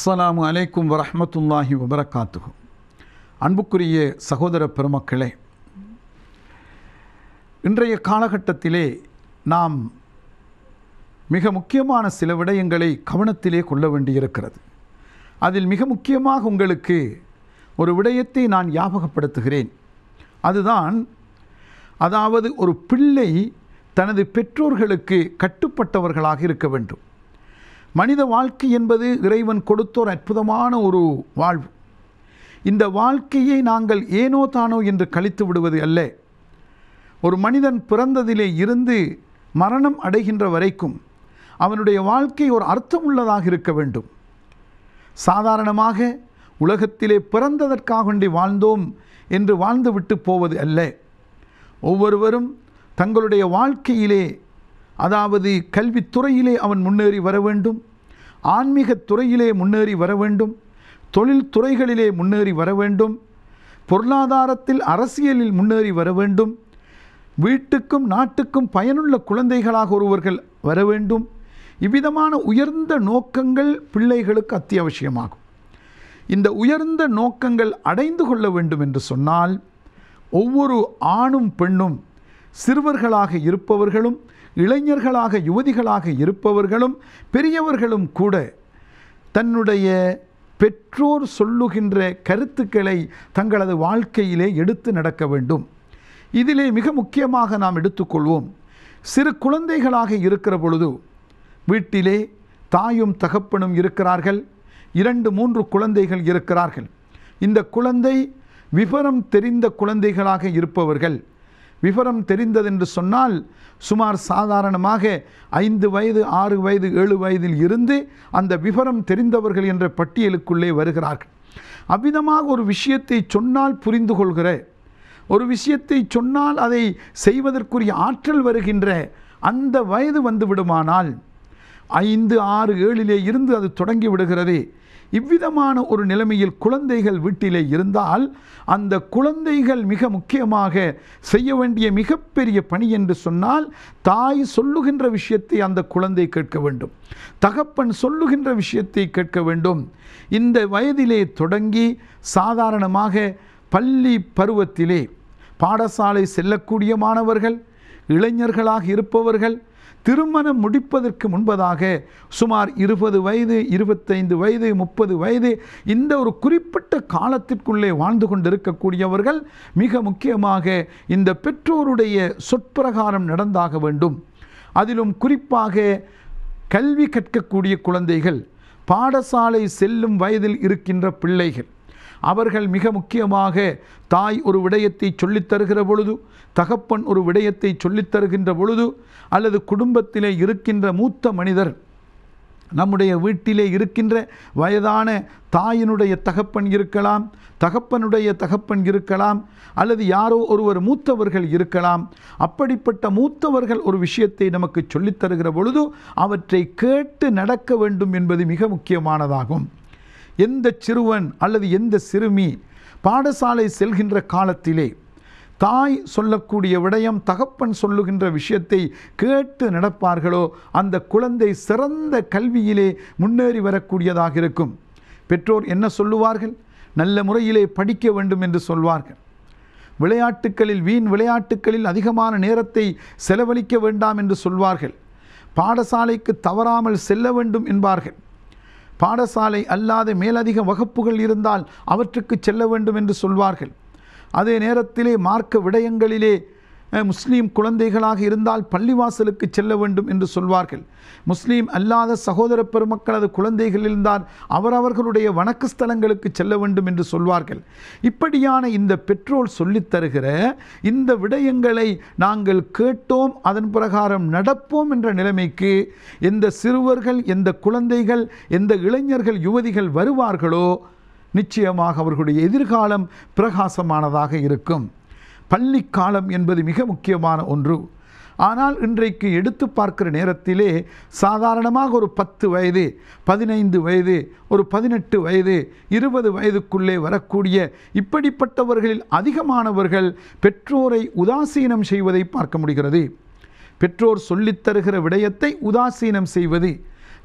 அஸ்ஸலாமு அலைக்கும் வரமத்துல்லாஹி வபரகாத்துகு அன்புக்குரிய சகோதர பெருமக்களே இன்றைய காலகட்டத்திலே நாம் மிக முக்கியமான சில விடயங்களை கவனத்திலே கொள்ள வேண்டியிருக்கிறது அதில் மிக முக்கியமாக உங்களுக்கு ஒரு விடயத்தை நான் ஞாபகப்படுத்துகிறேன் அதுதான் அதாவது ஒரு பிள்ளை தனது பெற்றோர்களுக்கு கட்டுப்பட்டவர்களாக இருக்க வேண்டும் மனித வாழ்க்கை என்பது இறைவன் கொடுத்தோர் அற்புதமான ஒரு வாழ்வு இந்த வாழ்க்கையை நாங்கள் ஏனோ தானோ என்று கழித்து விடுவது அல்ல ஒரு மனிதன் பிறந்ததிலே இருந்து மரணம் அடைகின்ற வரைக்கும் அவனுடைய வாழ்க்கை ஒரு அர்த்தம் உள்ளதாக இருக்க வேண்டும் சாதாரணமாக உலகத்திலே பிறந்ததற்காக வாழ்ந்தோம் என்று விட்டு போவது அல்ல ஒவ்வொருவரும் தங்களுடைய வாழ்க்கையிலே அதாவது கல்வித்துறையிலே அவன் முன்னேறி வர வேண்டும் ஆன்மீக துறையிலே முன்னேறி வர வேண்டும் தொழில் துறைகளிலே முன்னேறி வர வேண்டும் பொருளாதாரத்தில் அரசியலில் முன்னேறி வர வேண்டும் வீட்டுக்கும் நாட்டுக்கும் பயனுள்ள குழந்தைகளாக ஒருவர்கள் வர வேண்டும் இவ்விதமான உயர்ந்த நோக்கங்கள் பிள்ளைகளுக்கு அத்தியாவசியமாகும் இந்த உயர்ந்த நோக்கங்கள் அடைந்து கொள்ள வேண்டும் என்று சொன்னால் ஒவ்வொரு ஆணும் பெண்ணும் சிறுவர்களாக இருப்பவர்களும் இளைஞர்களாக யுவதிகளாக இருப்பவர்களும் பெரியவர்களும் கூட தன்னுடைய பெற்றோர் சொல்லுகின்ற கருத்துக்களை தங்களது வாழ்க்கையிலே எடுத்து நடக்க வேண்டும் இதிலே மிக முக்கியமாக நாம் எடுத்துக்கொள்வோம் சிறு குழந்தைகளாக இருக்கிற பொழுது வீட்டிலே தாயும் தகப்பனும் இருக்கிறார்கள் இரண்டு மூன்று குழந்தைகள் இருக்கிறார்கள் இந்த குழந்தை விவரம் தெரிந்த குழந்தைகளாக இருப்பவர்கள் விவரம் தெரிந்ததென்று சொன்னால் சுமார் சாதாரணமாக ஐந்து வயது ஆறு வயது ஏழு வயதில் இருந்து அந்த விவரம் தெரிந்தவர்கள் என்ற பட்டியலுக்குள்ளே வருகிறார்கள் அவ்விதமாக ஒரு விஷயத்தை சொன்னால் புரிந்து கொள்கிற ஒரு விஷயத்தை சொன்னால் அதை செய்வதற்குரிய ஆற்றல் வருகின்ற அந்த வயது வந்து விடுமானால் ஐந்து ஆறு ஏழிலே இருந்து அது தொடங்கி விடுகிறது இவ்விதமான ஒரு நிலைமையில் குழந்தைகள் வீட்டிலே இருந்தால் அந்த குழந்தைகள் மிக முக்கியமாக செய்ய வேண்டிய மிகப்பெரிய பணி என்று சொன்னால் தாய் சொல்லுகின்ற விஷயத்தை அந்த குழந்தை கேட்க வேண்டும் தகப்பன் சொல்லுகின்ற விஷயத்தை கேட்க வேண்டும் இந்த வயதிலே தொடங்கி சாதாரணமாக பள்ளி பருவத்திலே பாடசாலை செல்லக்கூடிய மாணவர்கள் இளைஞர்களாக இருப்பவர்கள் திருமணம் முடிப்பதற்கு முன்பதாக சுமார் இருபது வயது இருபத்தைந்து வயது முப்பது வயது இந்த ஒரு குறிப்பிட்ட காலத்திற்குள்ளே வாழ்ந்து கொண்டிருக்கக்கூடியவர்கள் மிக முக்கியமாக இந்த பெற்றோருடைய சொற்பிரகாரம் நடந்தாக வேண்டும் அதிலும் குறிப்பாக கல்வி கற்கக்கூடிய குழந்தைகள் பாடசாலை செல்லும் வயதில் இருக்கின்ற பிள்ளைகள் அவர்கள் மிக முக்கியமாக தாய் ஒரு விடயத்தை சொல்லித்தருகிற பொழுது தகப்பன் ஒரு விடயத்தை சொல்லித்தருகின்ற பொழுது அல்லது குடும்பத்திலே இருக்கின்ற மூத்த மனிதர் நம்முடைய வீட்டிலே இருக்கின்ற வயதான தாயினுடைய தகப்பன் இருக்கலாம் தகப்பனுடைய தகப்பன் இருக்கலாம் அல்லது யாரோ ஒருவர் மூத்தவர்கள் இருக்கலாம் அப்படிப்பட்ட மூத்தவர்கள் ஒரு விஷயத்தை நமக்கு சொல்லித்தருகிற பொழுது அவற்றை கேட்டு நடக்க வேண்டும் என்பது மிக முக்கியமானதாகும் எந்த சிறுவன் அல்லது எந்த சிறுமி பாடசாலை செல்கின்ற காலத்திலே தாய் சொல்லக்கூடிய விடயம் தகப்பன் சொல்லுகின்ற விஷயத்தை கேட்டு நடப்பார்களோ அந்த குழந்தை சிறந்த கல்வியிலே முன்னேறி வரக்கூடியதாக இருக்கும் பெற்றோர் என்ன சொல்லுவார்கள் நல்ல முறையிலே படிக்க வேண்டும் என்று சொல்வார்கள் விளையாட்டுக்களில் வீண் விளையாட்டுக்களில் அதிகமான நேரத்தை செலவழிக்க வேண்டாம் என்று சொல்வார்கள் பாடசாலைக்கு தவறாமல் செல்ல வேண்டும் என்பார்கள் பாடசாலை அல்லாத மேலதிக வகுப்புகள் இருந்தால் அவற்றுக்கு செல்ல வேண்டும் என்று சொல்வார்கள் அதே நேரத்திலே மார்க்க விடயங்களிலே முஸ்லீம் குழந்தைகளாக இருந்தால் பள்ளிவாசலுக்கு செல்ல வேண்டும் என்று சொல்வார்கள் முஸ்லீம் அல்லாத சகோதர பெருமக்களது குழந்தைகள் இருந்தால் அவரவர்களுடைய வணக்க ஸ்தலங்களுக்கு செல்ல வேண்டும் என்று சொல்வார்கள் இப்படியான இந்த பெற்றோர் சொல்லித்தருகிற இந்த விடயங்களை நாங்கள் கேட்டோம் அதன் பிரகாரம் நடப்போம் என்ற நிலைமைக்கு எந்த சிறுவர்கள் எந்த குழந்தைகள் எந்த இளைஞர்கள் யுவதிகள் வருவார்களோ நிச்சயமாக அவர்களுடைய எதிர்காலம் பிரகாசமானதாக இருக்கும் பள்ளி காலம் என்பது மிக முக்கியமான ஒன்று ஆனால் இன்றைக்கு எடுத்து பார்க்கிற நேரத்திலே சாதாரணமாக ஒரு பத்து வயது பதினைந்து வயது ஒரு பதினெட்டு வயது இருபது வயதுக்குள்ளே வரக்கூடிய இப்படிப்பட்டவர்களில் அதிகமானவர்கள் பெற்றோரை உதாசீனம் செய்வதை பார்க்க முடிகிறது பெற்றோர் சொல்லித்தருகிற விடயத்தை உதாசீனம் செய்வது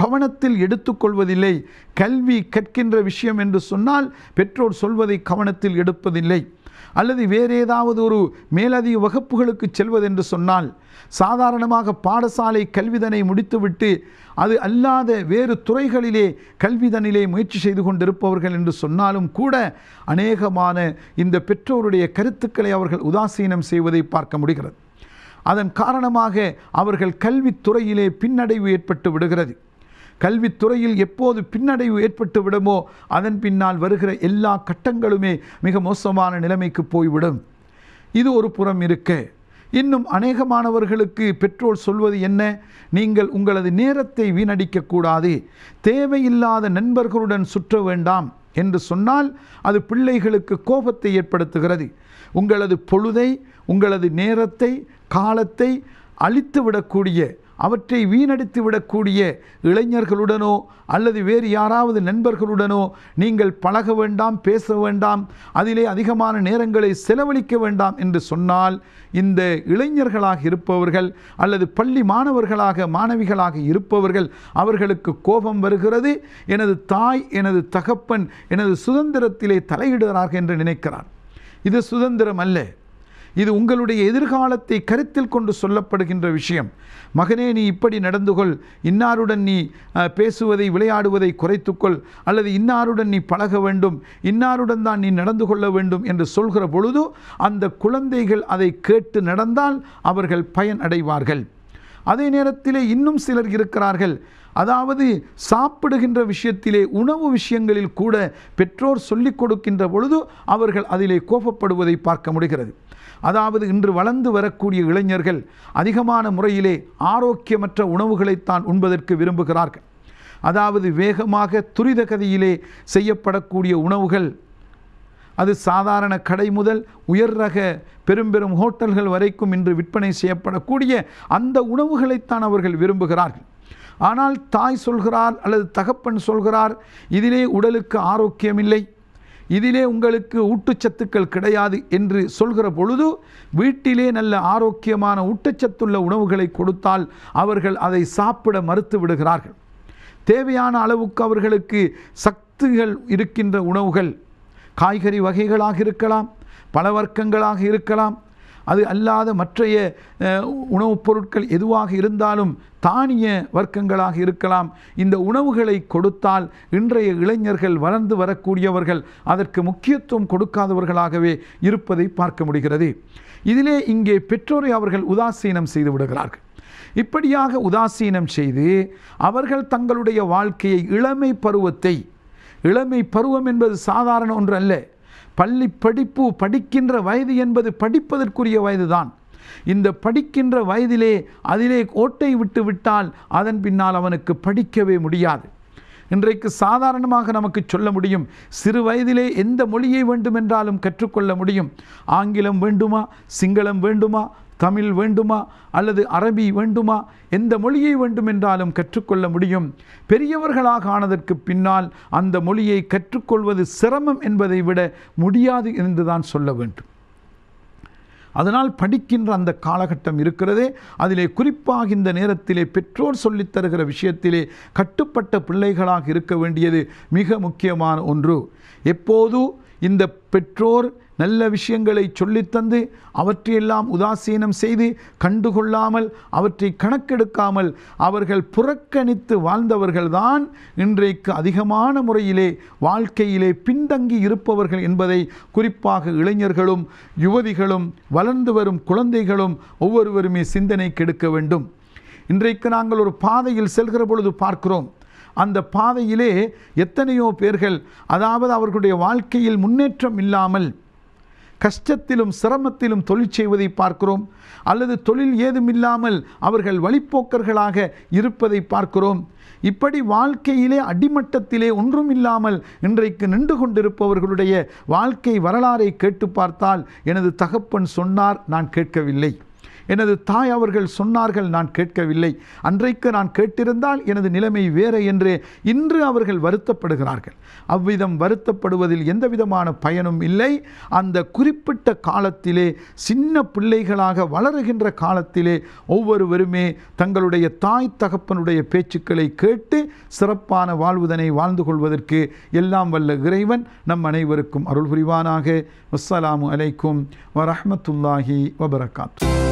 கவனத்தில் எடுத்துக்கொள்வதில்லை கல்வி கற்கின்ற விஷயம் என்று சொன்னால் பெற்றோர் சொல்வதை கவனத்தில் எடுப்பதில்லை அல்லது வேறு ஏதாவது ஒரு மேலதிக வகுப்புகளுக்கு செல்வதென்று சொன்னால் சாதாரணமாக பாடசாலை கல்விதனை முடித்துவிட்டு அது அல்லாத வேறு துறைகளிலே கல்விதனிலே முயற்சி செய்து கொண்டிருப்பவர்கள் என்று சொன்னாலும் கூட அநேகமான இந்த பெற்றோருடைய கருத்துக்களை அவர்கள் உதாசீனம் செய்வதை பார்க்க முடிகிறது அதன் காரணமாக அவர்கள் கல்வித்துறையிலே பின்னடைவு ஏற்பட்டு விடுகிறது கல்வித்துறையில் எப்போது பின்னடைவு ஏற்பட்டு விடுமோ அதன் பின்னால் வருகிற எல்லா கட்டங்களுமே மிக மோசமான நிலைமைக்கு போய்விடும் இது ஒரு புறம் இருக்க இன்னும் அநேக மாணவர்களுக்கு பெற்றோர் சொல்வது என்ன நீங்கள் உங்களது நேரத்தை வீணடிக்கக்கூடாது தேவையில்லாத நண்பர்களுடன் சுற்ற வேண்டாம் என்று சொன்னால் அது பிள்ளைகளுக்கு கோபத்தை ஏற்படுத்துகிறது உங்களது பொழுதை உங்களது நேரத்தை காலத்தை அழித்துவிடக்கூடிய அவற்றை வீணடித்து விடக்கூடிய இளைஞர்களுடனோ அல்லது வேறு யாராவது நண்பர்களுடனோ நீங்கள் பழக வேண்டாம் பேச வேண்டாம் அதிலே அதிகமான நேரங்களை செலவழிக்க வேண்டாம் என்று சொன்னால் இந்த இளைஞர்களாக இருப்பவர்கள் அல்லது பள்ளி மாணவர்களாக மாணவிகளாக இருப்பவர்கள் அவர்களுக்கு கோபம் வருகிறது எனது தாய் எனது தகப்பன் எனது சுதந்திரத்திலே தலையிடுகிறார்கள் என்று நினைக்கிறார் இது சுதந்திரம் அல்ல இது உங்களுடைய எதிர்காலத்தை கருத்தில் கொண்டு சொல்லப்படுகின்ற விஷயம் மகனே நீ இப்படி நடந்து கொள் இன்னாருடன் நீ பேசுவதை விளையாடுவதை குறைத்துக்கொள் அல்லது இன்னாருடன் நீ பழக வேண்டும் இன்னாருடன் தான் நீ நடந்து கொள்ள வேண்டும் என்று சொல்கிற பொழுது அந்த குழந்தைகள் அதை கேட்டு நடந்தால் அவர்கள் பயன் அடைவார்கள் அதே நேரத்திலே இன்னும் சிலர் இருக்கிறார்கள் அதாவது சாப்பிடுகின்ற விஷயத்திலே உணவு விஷயங்களில் கூட பெற்றோர் சொல்லிக் கொடுக்கின்ற பொழுது அவர்கள் அதிலே கோபப்படுவதை பார்க்க முடிகிறது அதாவது இன்று வளர்ந்து வரக்கூடிய இளைஞர்கள் அதிகமான முறையிலே ஆரோக்கியமற்ற உணவுகளைத்தான் உண்பதற்கு விரும்புகிறார்கள் அதாவது வேகமாக துரித கதியிலே செய்யப்படக்கூடிய உணவுகள் அது சாதாரண கடை முதல் உயர் ரக பெரும்பெரும் ஹோட்டல்கள் வரைக்கும் இன்று விற்பனை செய்யப்படக்கூடிய அந்த உணவுகளைத்தான் அவர்கள் விரும்புகிறார்கள் ஆனால் தாய் சொல்கிறார் அல்லது தகப்பன் சொல்கிறார் இதிலே உடலுக்கு ஆரோக்கியமில்லை இதிலே உங்களுக்கு ஊட்டச்சத்துக்கள் கிடையாது என்று சொல்கிற பொழுது வீட்டிலே நல்ல ஆரோக்கியமான ஊட்டச்சத்துள்ள உணவுகளை கொடுத்தால் அவர்கள் அதை சாப்பிட மறுத்து விடுகிறார்கள் தேவையான அளவுக்கு அவர்களுக்கு சக்திகள் இருக்கின்ற உணவுகள் காய்கறி வகைகளாக இருக்கலாம் பல வர்க்கங்களாக இருக்கலாம் அது அல்லாத மற்றைய உணவுப் பொருட்கள் எதுவாக இருந்தாலும் தானிய வர்க்கங்களாக இருக்கலாம் இந்த உணவுகளை கொடுத்தால் இன்றைய இளைஞர்கள் வளர்ந்து வரக்கூடியவர்கள் அதற்கு முக்கியத்துவம் கொடுக்காதவர்களாகவே இருப்பதை பார்க்க முடிகிறது இதிலே இங்கே பெற்றோரை அவர்கள் உதாசீனம் செய்து விடுகிறார்கள் இப்படியாக உதாசீனம் செய்து அவர்கள் தங்களுடைய வாழ்க்கையை இளமை பருவத்தை இளமை பருவம் என்பது சாதாரண ஒன்று அல்ல பள்ளி படிப்பு படிக்கின்ற வயது என்பது படிப்பதற்குரிய வயதுதான் இந்த படிக்கின்ற வயதிலே அதிலே கோட்டை விட்டு விட்டால் அதன் பின்னால் அவனுக்கு படிக்கவே முடியாது இன்றைக்கு சாதாரணமாக நமக்கு சொல்ல முடியும் சிறு வயதிலே எந்த மொழியை வேண்டுமென்றாலும் கற்றுக்கொள்ள முடியும் ஆங்கிலம் வேண்டுமா சிங்களம் வேண்டுமா தமிழ் வேண்டுமா அல்லது அரபி வேண்டுமா எந்த மொழியை வேண்டுமென்றாலும் கற்றுக்கொள்ள முடியும் பெரியவர்களாக ஆனதற்கு பின்னால் அந்த மொழியை கற்றுக்கொள்வது சிரமம் என்பதை விட முடியாது என்றுதான் சொல்ல வேண்டும் அதனால் படிக்கின்ற அந்த காலகட்டம் இருக்கிறதே அதிலே குறிப்பாக இந்த நேரத்திலே பெற்றோர் சொல்லித்தருகிற விஷயத்திலே கட்டுப்பட்ட பிள்ளைகளாக இருக்க வேண்டியது மிக முக்கியமான ஒன்று எப்போது இந்த பெற்றோர் நல்ல விஷயங்களை சொல்லித்தந்து அவற்றையெல்லாம் உதாசீனம் செய்து கண்டுகொள்ளாமல் அவற்றை கணக்கெடுக்காமல் அவர்கள் புறக்கணித்து வாழ்ந்தவர்கள்தான் இன்றைக்கு அதிகமான முறையிலே வாழ்க்கையிலே பின்தங்கி இருப்பவர்கள் என்பதை குறிப்பாக இளைஞர்களும் யுவதிகளும் வளர்ந்து வரும் குழந்தைகளும் ஒவ்வொருவருமே சிந்தனை கெடுக்க வேண்டும் இன்றைக்கு நாங்கள் ஒரு பாதையில் செல்கிற பொழுது பார்க்கிறோம் அந்த பாதையிலே எத்தனையோ பேர்கள் அதாவது அவர்களுடைய வாழ்க்கையில் முன்னேற்றம் இல்லாமல் கஷ்டத்திலும் சிரமத்திலும் தொழில் செய்வதை பார்க்கிறோம் அல்லது தொழில் ஏதுமில்லாமல் அவர்கள் வழிப்போக்கர்களாக இருப்பதை பார்க்கிறோம் இப்படி வாழ்க்கையிலே அடிமட்டத்திலே ஒன்றும் இல்லாமல் இன்றைக்கு நின்று கொண்டிருப்பவர்களுடைய வாழ்க்கை வரலாறை கேட்டு பார்த்தால் எனது தகப்பன் சொன்னார் நான் கேட்கவில்லை எனது தாய் அவர்கள் சொன்னார்கள் நான் கேட்கவில்லை அன்றைக்கு நான் கேட்டிருந்தால் எனது நிலைமை வேறு என்று இன்று அவர்கள் வருத்தப்படுகிறார்கள் அவ்விதம் வருத்தப்படுவதில் எந்த விதமான பயனும் இல்லை அந்த குறிப்பிட்ட காலத்திலே சின்ன பிள்ளைகளாக வளருகின்ற காலத்திலே ஒவ்வொருவருமே தங்களுடைய தாய் தகப்பனுடைய பேச்சுக்களை கேட்டு சிறப்பான வாழ்வுதனை வாழ்ந்து கொள்வதற்கு எல்லாம் வல்ல இறைவன் நம் அனைவருக்கும் அருள் புரிவானாக வசலாமு அலைக்கும் வரமத்துல்லாஹி வபரகாத்து